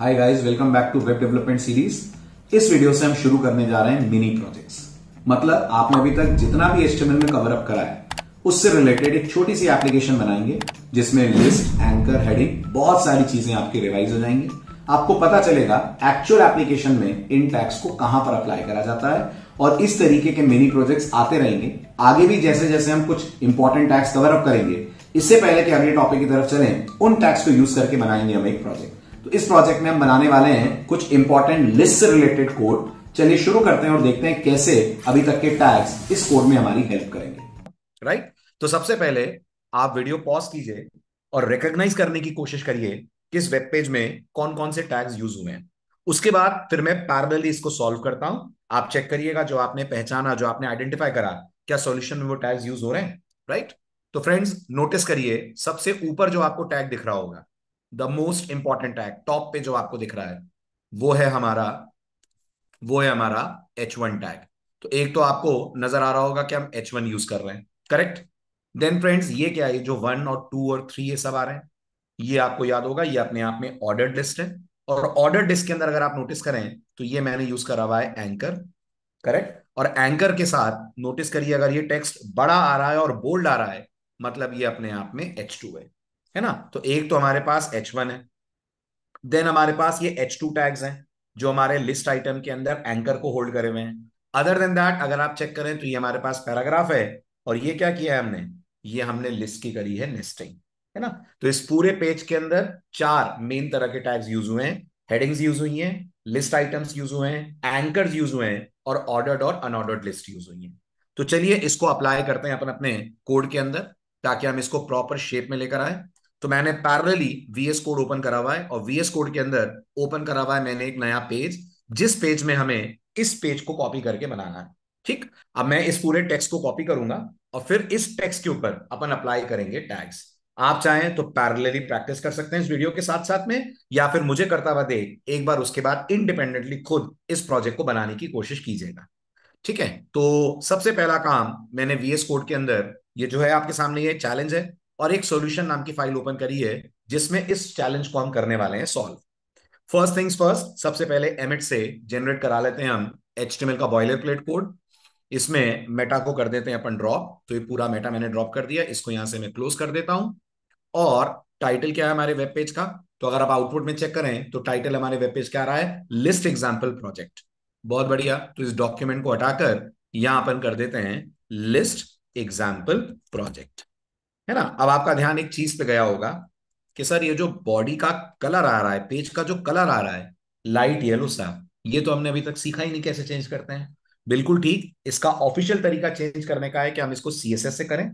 Hi guys welcome back to web development series इस वीडियो से हम शुरू करने जा रहे हैं मिनी प्रोजेक्ट्स मतलब आपने अभी तक जितना भी एचटीएमएल में कवर अप करा है उससे रिलेटेड एक छोटी सी एप्लीकेशन बनाएंगे जिसमें लिस्ट एंकर हेडिंग बहुत सारी चीजें आपकी रिवाइज हो जाएंगे आपको पता चलेगा एक्चुअल एप्लीकेशन में इन टैक्स को कहां पर अप्लाई करा जाता है और इस तरीके के मिनी प्रोजेक्ट्स आते रहेंगे आगे भी जैसे जैसे हम कुछ इंपॉर्टेंट टैक्स कवर अप करेंगे इससे पहले कि अगले टॉपिक की तरफ चलें उन टैक्स को यूज करके बनाएंगे हम एक प्रोजेक्ट तो इस प्रोजेक्ट में हम बनाने वाले हैं कुछ इंपॉर्टेंट लिस्ट से रिलेटेड कोड चलिए शुरू करते हैं और देखते हैं कैसे अभी तक के टैग्स इस कोड में हमारी हेल्प करेंगे राइट right? तो सबसे पहले आप वीडियो पॉज कीजिए और रिकॉग्नाइज करने की कोशिश करिए किस वेब पेज में कौन कौन से टैग्स यूज हुए हैं उसके बाद फिर मैं पैरेलली इसको सॉल्व करता हूं आप चेक करिएगा जो आपने पहचाना जो आपने आइडेंटिफाई करा क्या सॉल्यूशन में वो टैग्स यूज हो रहे हैं राइट right? तो फ्रेंड्स नोटिस करिए सबसे ऊपर जो आपको टैग दिख रहा होगा the most important tag top पे जो आपको दिख रहा है वो है हमारा वो है हमारा एच वन टैग तो एक तो आपको नजर आ रहा होगा कि हम एच वन यूज कर रहे हैं करेक्ट देन फ्रेंड्स ये क्या है जो वन और टू और थ्री ये सब आ रहे हैं ये आपको याद होगा ये अपने आप में ऑर्डर लिस्ट है और ऑर्डर डिस्क के अंदर अगर आप नोटिस करें तो ये मैंने यूज करा हुआ है एंकर करेक्ट और एंकर के साथ नोटिस करिए अगर ये टेक्स्ट बड़ा आ रहा है और बोल्ड आ रहा है मतलब ये अपने आप में एच टू है है ना तो एक तो हमारे पास H1 है देन हमारे पास ये H2 टैग्स हैं जो हमारे लिस्ट आइटम के अंदर एंकर को होल्ड करे हुए हैं अदर देन दैट अगर आप चेक करें तो ये हमारे पास पैराग्राफ है और ये क्या किया है हमने ये हमने लिस्ट की करी है नेस्टिंग है ना तो इस पूरे पेज के अंदर चार मेन तरह के टैग्स यूज हुए हैं हेडिंग्स यूज हुई हैं लिस्ट आइटम्स यूज हुए हैं एंकर यूज हुए हैं और ऑर्डर्ड और अनऑर्डर्ड लिस्ट यूज हुई है तो चलिए इसको अप्लाई करते हैं अपन अपने कोड के अंदर ताकि हम इसको प्रॉपर शेप में लेकर आए तो मैंने पैरेलली वीएस कोड ओपन करा हुआ है और वीएस कोड के अंदर ओपन करा हुआ है मैंने एक नया पेज जिस पेज में हमें इस पेज को कॉपी करके बनाना है ठीक अब मैं इस पूरे टेक्स्ट को कॉपी करूंगा और फिर इस टेक्स्ट के ऊपर अपन अप्लाई करेंगे टैग्स आप चाहें तो पैरेलली प्रैक्टिस कर सकते हैं इस वीडियो के साथ साथ में या फिर मुझे करता हुआ देख एक बार उसके बाद इंडिपेंडेंटली खुद इस प्रोजेक्ट को बनाने की कोशिश कीजिएगा ठीक है तो सबसे पहला काम मैंने वीएस कोड के अंदर ये जो है आपके सामने ये चैलेंज है और एक सॉल्यूशन नाम की फाइल ओपन करी है जिसमें इस चैलेंज को हम करने वाले हैं सॉल्व फर्स्ट थिंग्स फर्स्ट सबसे पहले एमिट से जनरेट करा लेते हैं हम एच का बॉयलर प्लेट कोड इसमें मेटा को कर देते हैं अपन ड्रॉप तो ये पूरा मेटा मैंने ड्रॉप कर दिया इसको यहां से मैं क्लोज कर देता हूं और टाइटल क्या है हमारे वेब पेज का तो अगर आप आउटपुट में चेक करें तो टाइटल हमारे वेब पेज क्या आ रहा है लिस्ट एग्जाम्पल प्रोजेक्ट बहुत बढ़िया तो इस डॉक्यूमेंट को हटाकर यहां अपन कर देते हैं लिस्ट एग्जाम्पल प्रोजेक्ट है ना अब आपका ध्यान एक चीज पे गया होगा कि सर ये जो बॉडी का कलर आ रहा है पेज का जो कलर आ रहा है लाइट येलो सा ये तो हमने अभी तक सीखा ही नहीं कैसे चेंज करते हैं बिल्कुल ठीक इसका ऑफिशियल तरीका चेंज करने का है कि हम इसको सीएसएस से करें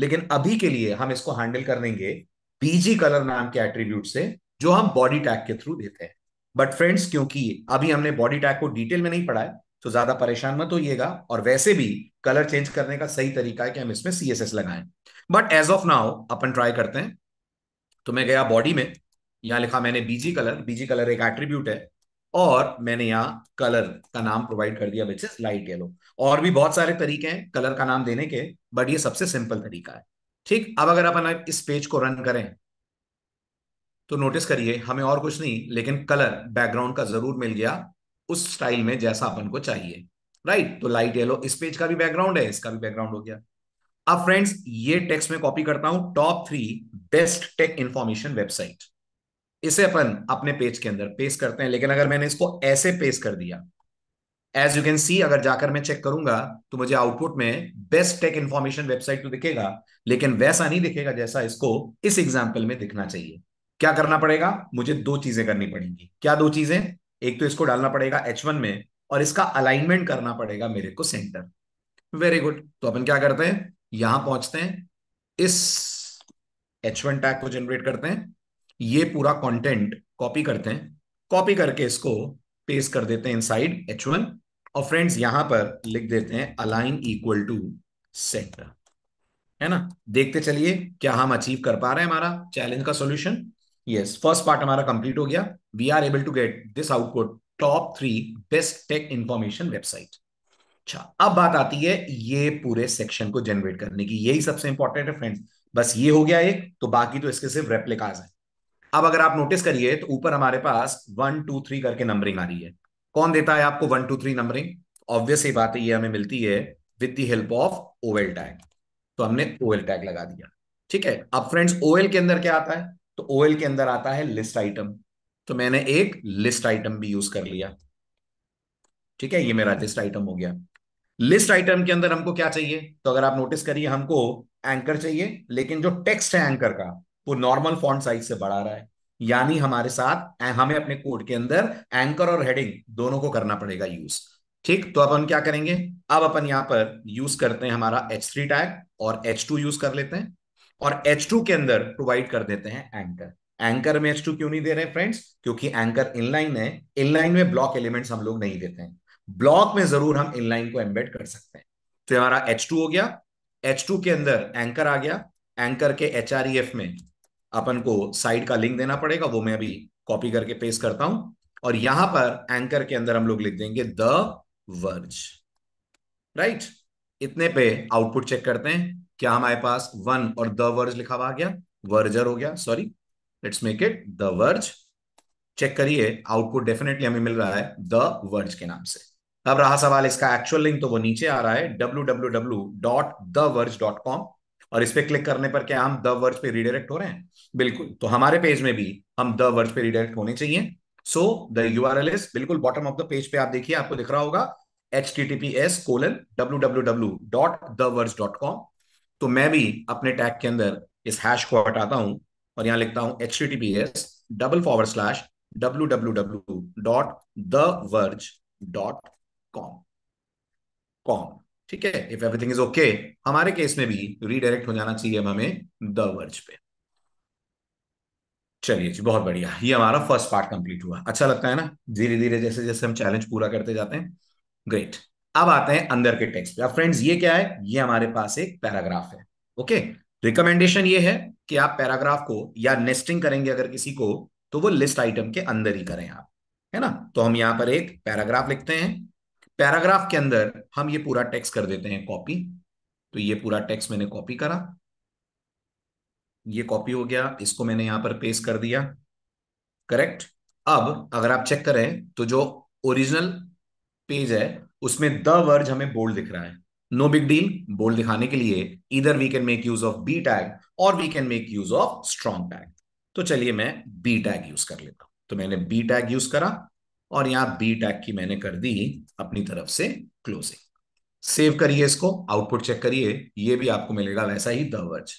लेकिन अभी के लिए हम इसको हैंडल कर लेंगे पीजी कलर नाम के एट्रीब्यूट से जो हम बॉडी टैग के थ्रू देते हैं बट फ्रेंड्स क्योंकि अभी हमने बॉडी टैग को डिटेल में नहीं पढ़ा है तो ज्यादा परेशान मत होइएगा और वैसे भी कलर चेंज करने का सही तरीका है कि हम इसमें सीएसएस लगाएं बट एज ऑफ नाउ अपन ट्राई करते हैं तो मैं गया बॉडी में यहां लिखा मैंने बीजी कलर बीजी कलर एक एट्रीब्यूट है और मैंने यहाँ कलर का नाम प्रोवाइड कर दिया विच इज लाइट येलो और भी बहुत सारे तरीके हैं कलर का नाम देने के बट ये सबसे सिंपल तरीका है ठीक अब अगर अपन इस पेज को रन करें तो नोटिस करिए हमें और कुछ नहीं लेकिन कलर बैकग्राउंड का जरूर मिल गया उस स्टाइल में जैसा अपन को चाहिए राइट तो लाइट येलो इस पेज का भी बैकग्राउंड है इसका भी बैकग्राउंड हो गया अब फ्रेंड्स ये टेक्स्ट में कॉपी करता हूं top three best tech information website इसे अपन अपने पेज के अंदर पेश करते हैं लेकिन अगर मैंने इसको ऐसे पेश कर दिया एज यू कैन सी अगर जाकर मैं चेक करूंगा तो मुझे आउटपुट में बेस्ट टेक इंफॉर्मेशन वेबसाइट तो दिखेगा लेकिन वैसा नहीं दिखेगा जैसा इसको इस एग्जाम्पल में दिखना चाहिए क्या करना पड़ेगा मुझे दो चीजें करनी पड़ेंगी क्या दो चीजें एक तो इसको डालना पड़ेगा एच वन में और इसका अलाइनमेंट करना पड़ेगा मेरे को सेंटर वेरी गुड तो अपन क्या करते हैं यहां पहुंचते हैं इस एच वन टैग को जनरेट करते हैं ये पूरा कंटेंट कॉपी करते हैं कॉपी करके इसको पेस्ट कर देते हैं इनसाइड एच वन और फ्रेंड्स यहां पर लिख देते हैं अलाइन इक्वल टू सेट है ना देखते चलिए क्या हम अचीव कर पा रहे हैं हमारा चैलेंज का सॉल्यूशन यस फर्स्ट पार्ट हमारा कंप्लीट हो गया we are able to get this output top three best tech information website अच्छा अब बात आती है ये पूरे सेक्शन को जनरेट करने की यही सबसे इंपॉर्टेंट है फ्रेंड्स बस ये हो गया एक तो बाकी तो इसके सिर्फ रेप्लिकाज है अब अगर आप नोटिस करिए तो ऊपर हमारे पास वन टू थ्री करके नंबरिंग आ रही है कौन देता है आपको one two three numbering obvious ही बात है ये हमें मिलती है with the help of OL tag तो हमने ओवेल टैग लगा दिया ठीक है अब फ्रेंड्स ओएल के अंदर क्या आता है तो ओएल के अंदर आता है लिस्ट आइटम तो मैंने एक लिस्ट आइटम भी यूज कर लिया ठीक है ये मेरा लिस्ट आइटम हो गया लिस्ट आइटम के अंदर हमको क्या चाहिए तो अगर आप नोटिस करिए हमको एंकर चाहिए लेकिन जो टेक्स्ट है एंकर का वो नॉर्मल फॉन्ट साइज से बढ़ा रहा है यानी हमारे साथ हमें अपने कोड के अंदर एंकर और हेडिंग दोनों को करना पड़ेगा यूज ठीक तो अब हम क्या करेंगे अब अपन यहां पर यूज करते हैं हमारा एच थ्री टैग और एच टू यूज कर लेते हैं और एच टू के अंदर प्रोवाइड कर देते हैं एंकर एंकर में एच टू क्यों नहीं दे रहे फ्रेंड्स क्योंकि एंकर इनलाइन है इनलाइन में ब्लॉक एलिमेंट्स हम लोग नहीं देते हैं ब्लॉक में जरूर हम इनलाइन को एम्बेड कर सकते हैं तो हमारा एच टू हो गया एच टू के अंदर एंकर आ गया एंकर के एच आर ई एफ में अपन को साइड का लिंक देना पड़ेगा वो मैं अभी कॉपी करके पेस्ट करता हूं और यहां पर एंकर के अंदर हम लोग लिख देंगे द वर्ज राइट इतने पे आउटपुट चेक करते हैं क्या हमारे पास वन और द वर्ज लिखा हुआ आ गया वर्जर हो गया sorry let's make it the verge check करिए आउटपुट डेफिनेटली हमें मिल रहा है द वर्ज के नाम से अब रहा सवाल इसका एक्चुअल लिंक तो वो नीचे आ रहा है कॉम और इस पर क्लिक करने पर क्या हम द वर्ज पे रिडायरेक्ट हो रहे हैं बिल्कुल तो हमारे पेज में भी हम द वर्ज पे रिडायरेक्ट होने चाहिए so the U R L is बिल्कुल बॉटम ऑफ द पेज पे आप देखिए आपको दिख रहा होगा H T T P S colon W W W dot the verge dot com तो मैं भी अपने टैग के अंदर इस हैश को हटाता हूं और यहां लिखता हूं H T T P S double forward slash W W W dot the verge dot com com ठीक है इफ एवरीथिंग इज ओके हमारे केस में भी रीडायरेक्ट हो जाना चाहिए हमें द वर्ज पे चलिए जी बहुत बढ़िया ये हमारा फर्स्ट पार्ट कंप्लीट हुआ अच्छा लगता है ना धीरे धीरे जैसे जैसे हम चैलेंज पूरा करते जाते हैं ग्रेट अब आते हैं अंदर के टेक्स्ट पे अब फ्रेंड्स ये क्या है ये हमारे पास एक पैराग्राफ है ओके रिकमेंडेशन ये है कि आप पैराग्राफ को या नेस्टिंग करेंगे अगर किसी को तो वो लिस्ट आइटम के अंदर ही करें आप है ना तो हम यहां पर एक पैराग्राफ लिखते हैं पैराग्राफ के अंदर हम ये पूरा टेक्स कर देते हैं कॉपी तो ये पूरा टेक्स मैंने कॉपी करा ये कॉपी हो गया इसको मैंने यहां पर पेस्ट कर दिया करेक्ट अब अगर आप चेक करें तो जो ओरिजिनल पेज है उसमें द वर्ज हमें बोल्ड दिख रहा है नो बिग डील बोल दिखाने के लिए इधर we can make use of B tag और we can make use of strong tag तो चलिए मैं बी टैग यूज कर लेता हूं तो मैंने बी टैग यूज करा और यहां बी टैग की मैंने कर दी अपनी तरफ से क्लोजिंग सेव करिए इसको आउटपुट चेक करिए ये भी आपको मिलेगा वैसा ही दवर्ज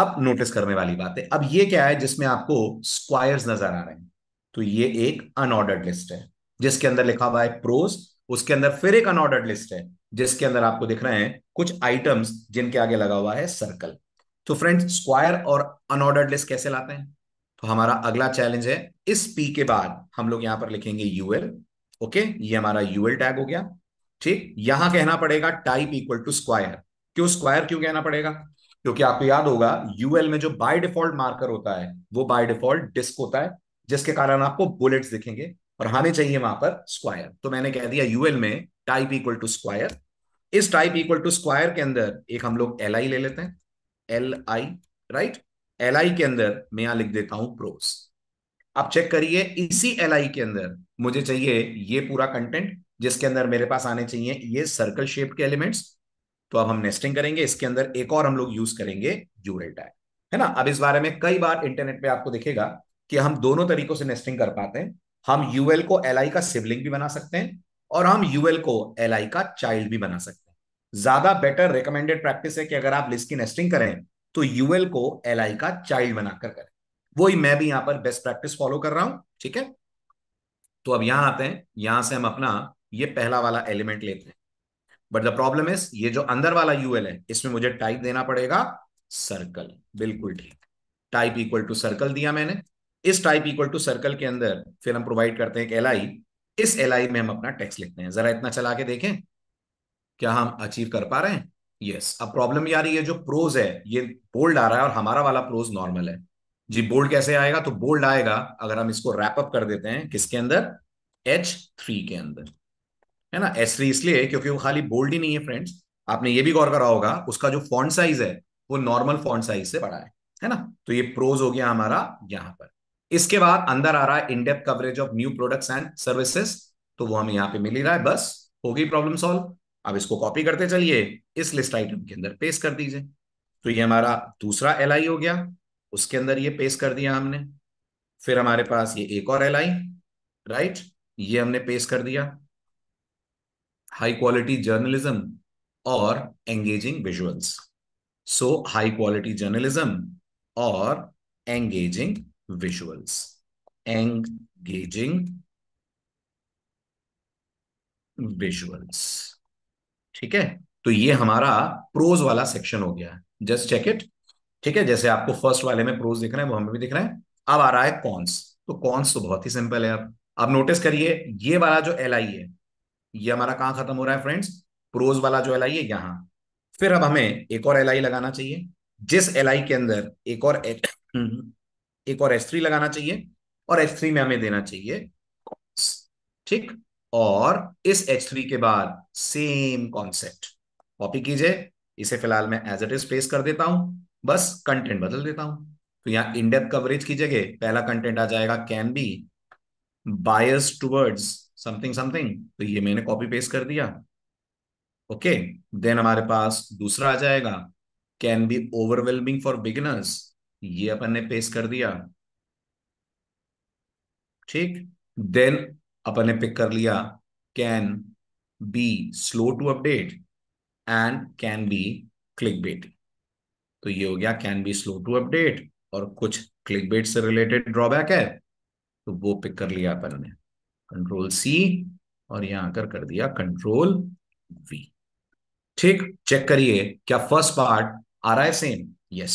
अब नोटिस करने वाली बात है अब ये क्या है जिसमें आपको स्क्वायर्स नजर आ रहे हैं तो ये एक अनऑर्डर्ड लिस्ट है जिसके अंदर लिखा हुआ है प्रोज उसके अंदर फिर एक अनऑर्डर्ड लिस्ट है जिसके अंदर आपको दिख रहे हैं कुछ आइटम्स जिनके आगे लगा हुआ है सर्कल तो फ्रेंड्स स्क्वायर और अनऑर्डर्ड लिस्ट कैसे लाते हैं तो हमारा अगला चैलेंज है इस पी के बाद हम लोग यहां पर लिखेंगे यूएल ओके ये हमारा यूएल टैग हो गया ठीक यहां कहना पड़ेगा टाइप इक्वल टू स्क्वायर क्यों स्क्वायर क्यों कहना पड़ेगा क्योंकि आपको याद होगा यूएल में जो बाय डिफॉल्ट मार्कर होता है वो बाय डिफॉल्ट डिस्क होता है जिसके कारण आपको बुलेट्स दिखेंगे और हमें चाहिए वहां पर स्क्वायर तो मैंने कह दिया यूएल में टाइप इक्वल टू स्क्वायर इस टाइप इक्वल टू स्क्वायर के अंदर एक हम लोग एल आई ले लेते हैं एल आई राइट एल के अंदर मैं यहां लिख देता हूं प्रोस आप चेक करिए इसी एल के अंदर मुझे चाहिए ये पूरा कंटेंट जिसके अंदर मेरे पास आने चाहिए ये सर्कल शेप के एलिमेंट्स तो अब हम नेस्टिंग करेंगे इसके अंदर एक और हम लोग यूज करेंगे यूरल टैग है ना अब इस बारे में कई बार इंटरनेट पे आपको दिखेगा कि हम दोनों तरीकों से नेस्टिंग कर पाते हैं हम यूएल को एल का सिबलिंग भी बना सकते हैं और हम यूएल को एल का चाइल्ड भी बना सकते हैं ज्यादा बेटर रिकमेंडेड प्रैक्टिस है कि अगर आप लिस्ट की नेस्टिंग करें तो यूएल को एल आई का चाइल्ड बनाकर करें वही मैं भी यहां पर बेस्ट प्रैक्टिस फॉलो कर रहा हूं ठीक है तो अब यहां आते हैं यहां से हम अपना ये पहला वाला एलिमेंट लेते हैं बट द प्रॉब्लम इज ये जो अंदर वाला यूएल है इसमें मुझे टाइप देना पड़ेगा सर्कल बिल्कुल ठीक टाइप इक्वल टू सर्कल दिया मैंने इस टाइप इक्वल टू सर्कल के अंदर फिर हम प्रोवाइड करते हैं एक एल इस एल में हम अपना टेक्स लिखते हैं जरा इतना चला के देखें क्या हम अचीव कर पा रहे हैं यस अब प्रॉब्लम यार ये जो प्रोज है ये बोल्ड आ रहा है और हमारा वाला प्रोज नॉर्मल है जी बोल्ड कैसे आएगा तो बोल्ड आएगा अगर हम इसको रैप अप कर देते हैं किसके अंदर एच थ्री के अंदर है ना एच थ्री इसलिए क्योंकि वो खाली बोल्ड ही नहीं है फ्रेंड्स आपने ये भी गौर करा होगा उसका जो फॉन्ट साइज है वो नॉर्मल फॉन्ट साइज से बड़ा है है ना तो ये प्रोज हो गया हमारा यहाँ पर इसके बाद अंदर आ रहा है in depth coverage of new products and services तो वो हमें यहाँ पे मिल ही रहा है बस हो गई प्रॉब्लम सॉल्व अब इसको कॉपी करते चलिए इस लिस्ट आइटम के अंदर पेस्ट कर दीजिए तो ये हमारा दूसरा एल हो गया उसके अंदर ये पेस्ट कर दिया हमने फिर हमारे पास ये एक और एल राइट ये हमने पेस्ट कर दिया हाई क्वालिटी जर्नलिज्म और engaging visuals so high quality journalism और एंगेजिंग विजुअल्स एंगेजिंग विजुअल्स ठीक है तो ये हमारा प्रोज वाला सेक्शन हो गया है जस्ट चेक इट ठीक है जैसे आपको फर्स्ट वाले में प्रोज दिख रहे हैं वो हमें भी दिख रहे हैं अब आ रहा है कॉन्स तो कॉन्स तो बहुत ही सिंपल है अब आप नोटिस करिए ये वाला जो एल आई है ये हमारा कहां खत्म हो रहा है फ्रेंड्स प्रोज वाला जो एल आई है यहां फिर अब हमें एक और एल आई लगाना चाहिए जिस एल आई के अंदर एक और एच एक और एस थ्री लगाना चाहिए और एस थ्री में हमें देना चाहिए ठीक और इस थ्री के बाद सेम कॉन्सेप्ट कॉपी कीजिए इसे फिलहाल मैं एज इट इज प्लेस कर देता हूं बस कंटेंट बदल देता हूं तो यहां इनडेप कवरेज की जगह पहला कंटेंट आ जाएगा can be bias towards something something तो ये मैंने कॉपी पेस्ट कर दिया ओके okay. देन हमारे पास दूसरा आ जाएगा can be overwhelming for beginners ये अपन ने पेस्ट कर दिया ठीक देन अपन ने पिक कर लिया can be slow to update and can be click bait तो ये हो गया can be slow to update और कुछ क्लिक बेट से रिलेटेड ड्रॉबैक है तो वो पिक कर लिया अपन ने कंट्रोल सी और यहां आकर कर दिया कंट्रोल वी ठीक चेक करिए क्या फर्स्ट पार्ट आ रहा है सेम यस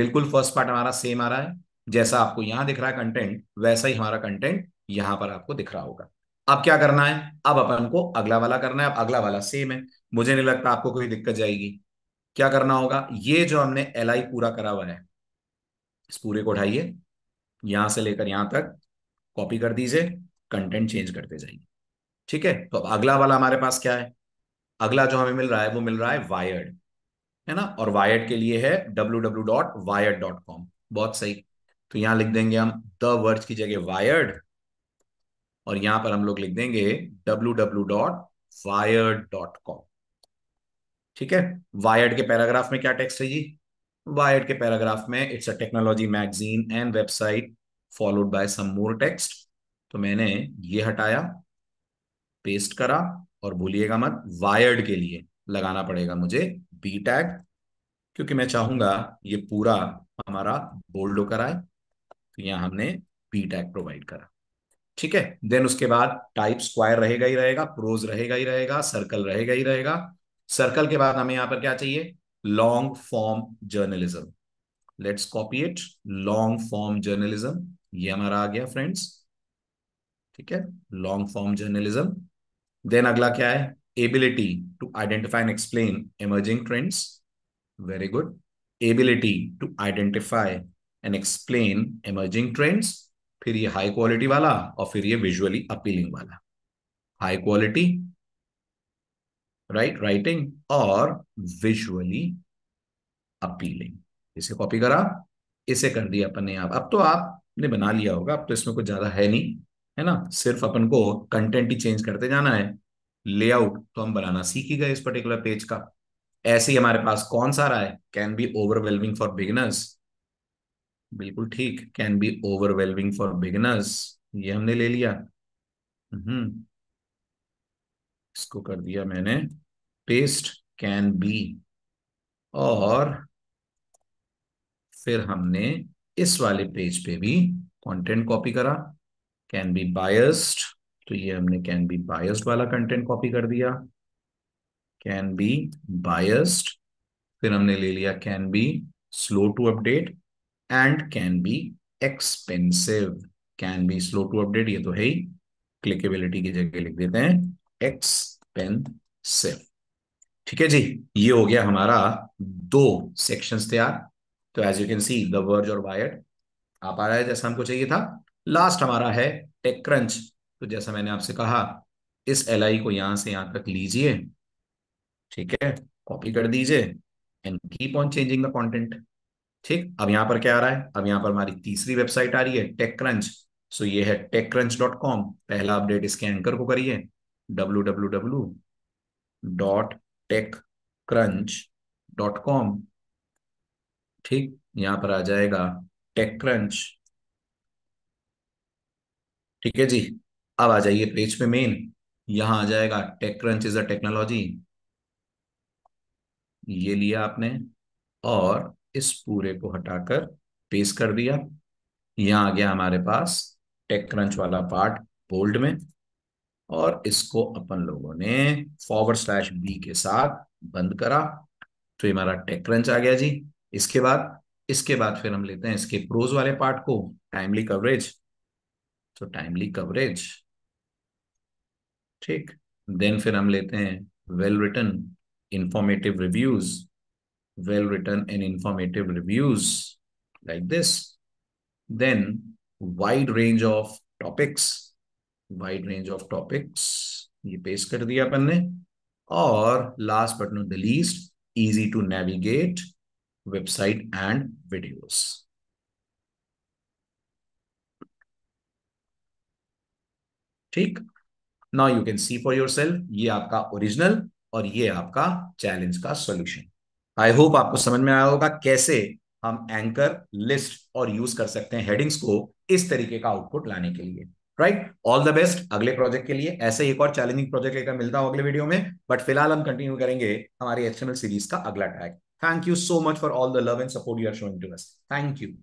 बिल्कुल फर्स्ट पार्ट हमारा सेम आ रहा है जैसा आपको यहां दिख रहा है कंटेंट वैसा ही हमारा कंटेंट यहां पर आपको दिख रहा होगा अब क्या करना है अब अपन को अगला वाला करना है अब अगला वाला सेम है मुझे नहीं लगता आपको कोई दिक्कत जाएगी क्या करना होगा ये जो हमने एल आई पूरा करा हुआ है इस पूरे को उठाइए यहां से लेकर यहां तक कॉपी कर दीजिए कंटेंट चेंज करते जाइए ठीक है तो अब अगला वाला हमारे पास क्या है अगला जो हमें मिल रहा है वो मिल रहा है वायर्ड है ना और वायर्ड के लिए है W W dot Wired dot com बहुत सही तो यहां लिख देंगे हम द वर्ड की जगह वायर्ड और यहां पर हम लोग लिख देंगे W W dot Wired dot com ठीक है वायर्ड के पैराग्राफ में क्या टेक्स्ट है जी वायर्ड के पैराग्राफ में it's a technology magazine and website followed by some more text तो मैंने ये हटाया पेस्ट करा और भूलिएगा मत वायर्ड के लिए लगाना पड़ेगा मुझे बी टैग क्योंकि मैं चाहूंगा ये पूरा हमारा बोल्ड होकर आए तो यहां हमने बी टैग प्रोवाइड करा ठीक है देन उसके बाद टाइप स्क्वायर रहेगा ही रहेगा प्रोज रहेगा ही रहेगा सर्कल रहेगा ही रहेगा सर्कल के बाद हमें यहां पर क्या चाहिए long form journalism let's copy it long form journalism ये हमारा आ गया फ्रेंड्स ठीक है लॉन्ग फॉर्म जर्नलिज्म देन अगला क्या है ability to identify and explain emerging trends very good ability to identify and explain emerging trends फिर ये हाई क्वालिटी वाला और फिर ये विजुअली अपीलिंग वाला हाई क्वालिटी राइट राइटिंग और विजुअली अपीलिंग इसे कॉपी करा इसे कर दिया अपन ने आप अब तो आपने बना लिया होगा अब तो इसमें कुछ ज्यादा है नहीं है ना सिर्फ अपन को कंटेंट ही चेंज करते जाना है लेआउट तो हम बनाना सीख ही गए इस पर्टिकुलर पेज का ऐसे ही हमारे पास कौन सा रहा है can be overwhelming for beginners बिल्कुल ठीक can be overwhelming for beginners ये हमने ले लिया हम्म इसको कर दिया मैंने पेस्ट कैन बी और फिर हमने इस वाले पेज पे भी कंटेंट कॉपी करा कैन बी बायस्ड तो ये हमने कैन बी बायस्ड वाला कंटेंट कॉपी कर दिया कैन बी बायस्ड फिर हमने ले लिया can be slow to update and can be expensive can be slow to update ये तो है ही क्लिकेबिलिटी की जगह लिख देते हैं एक्सपेंसिव ठीक है जी ये हो गया हमारा दो सेक्शंस तैयार तो as you can see the Verge और वायर्ड आ पा रहा है जैसा हमको चाहिए था लास्ट हमारा है टेक क्रंच तो जैसा मैंने आपसे कहा इस एल को यहां से यहां तक लीजिए ठीक है कॉपी कर दीजिए and keep on changing the content ठीक अब यहां पर क्या आ रहा है अब यहां पर हमारी तीसरी वेबसाइट आ रही है टेक क्रंच सो ये है टेक क्रंच डॉट कॉम पहला अपडेट इसके एंकर को करिए W W W dot TechCrunch dot com ठीक यहां पर आ जाएगा टेक क्रंच ठीक है जी अब आ जाइए पेज पे मेन यहां आ जाएगा TechCrunch is a technology ये लिया आपने और इस पूरे को हटाकर पेस्ट कर दिया यहां आ गया हमारे पास टेक क्रंच वाला पार्ट बोल्ड में और इसको अपन लोगों ने फॉरवर्ड स्लैश बी के साथ बंद करा तो ये हमारा टेक क्रंच आ गया जी इसके बाद इसके बाद फिर हम लेते हैं इसके प्रोज वाले पार्ट को टाइमली कवरेज तो टाइमली कवरेज ठीक देन फिर हम लेते हैं well written informative reviews well written and informative reviews like this. Then wide range of topics, wide range of topics, ye paste kar diya अपन ने और last but not the least easy to navigate website and videos. ठीक now you can see for yourself ये आपका original और ये आपका challenge का सॉल्यूशन आई होप आपको समझ में आया होगा कैसे हम एंकर लिस्ट और यूज कर सकते हैं हेडिंग्स को इस तरीके का आउटपुट लाने के लिए राइट ऑल द बेस्ट अगले प्रोजेक्ट के लिए ऐसे एक और चैलेंजिंग प्रोजेक्ट लेकर मिलता हूं अगले वीडियो में बट फिलहाल हम कंटिन्यू करेंगे हमारी एचएमएल सीरीज का अगला tag thank you so much for all the love and support you are showing to us thank you